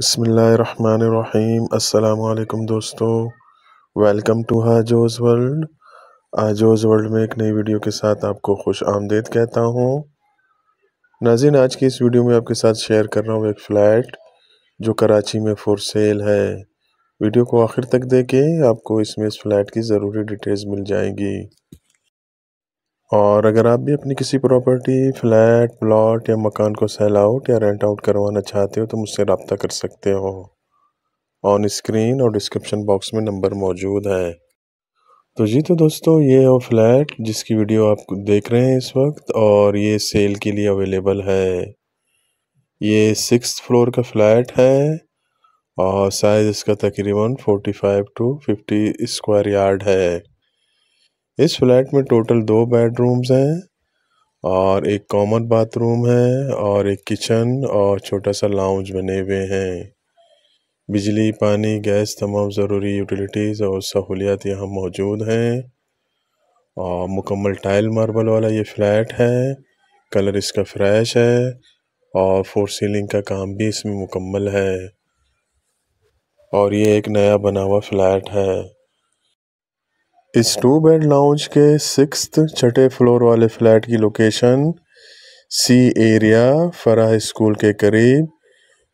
बसमीम् अल्लाम दोस्तों welcome to हाजोज़ वर्ल्ड आजोज़ वर्ल्ड में एक नई वीडियो के साथ आपको खुश आमदेद कहता हूँ नाजिन आज की इस वीडियो में आपके साथ शेयर कर रहा हूँ एक फ़्लैट जो कराची में फ़ोर सेल है वीडियो को आखिर तक देखें आपको इसमें इस फ्लैट की ज़रूरी डिटेल्स मिल जाएंगी और अगर आप भी अपनी किसी प्रॉपर्टी फ्लैट प्लॉट या मकान को सेल आउट या रेंट आउट करवाना चाहते हो तो मुझसे रबता कर सकते हो ऑन स्क्रीन और डिस्क्रिप्शन बॉक्स में नंबर मौजूद है तो जी तो दोस्तों ये है फ्लैट जिसकी वीडियो आप देख रहे हैं इस वक्त और ये सेल के लिए अवेलेबल है ये सिक्स फ्लोर का फ्लैट है और साइज़ इसका तकरीबन 45 टू 50 स्क्वायर यार्ड है इस फ्लैट में टोटल दो बेडरूम्स हैं और एक कॉमन बाथरूम है और एक किचन और छोटा सा लाउंज बने हुए हैं बिजली पानी गैस तमाम ज़रूरी यूटिलिटीज़ और सहूलियात यहाँ मौजूद हैं और मुकम्मल टाइल मार्बल वाला ये फ्लैट है कलर इसका फ्रेश है और फोर सीलिंग का काम भी इसमें मुकम्मल है और ये एक नया बना हुआ फ्लैट है इस टू बेड लाउंज के सिक्स छठे फ्लोर वाले फ्लैट की location C area Farah school के करीब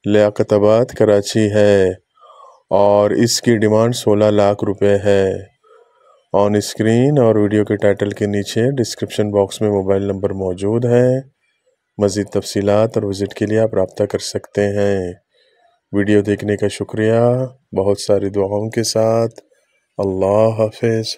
लियाकताबाद कराची है और इसकी डिमांड 16 लाख रुपए है ऑन स्क्रीन और वीडियो के टाइटल के नीचे डिस्क्रिप्शन बॉक्स में मोबाइल नंबर मौजूद है मज़ीद तफसीत और विज़िट के लिए आप रबता कर सकते हैं वीडियो देखने का शुक्रिया बहुत सारी दुआओं के साथ अल्लाह हाफिज़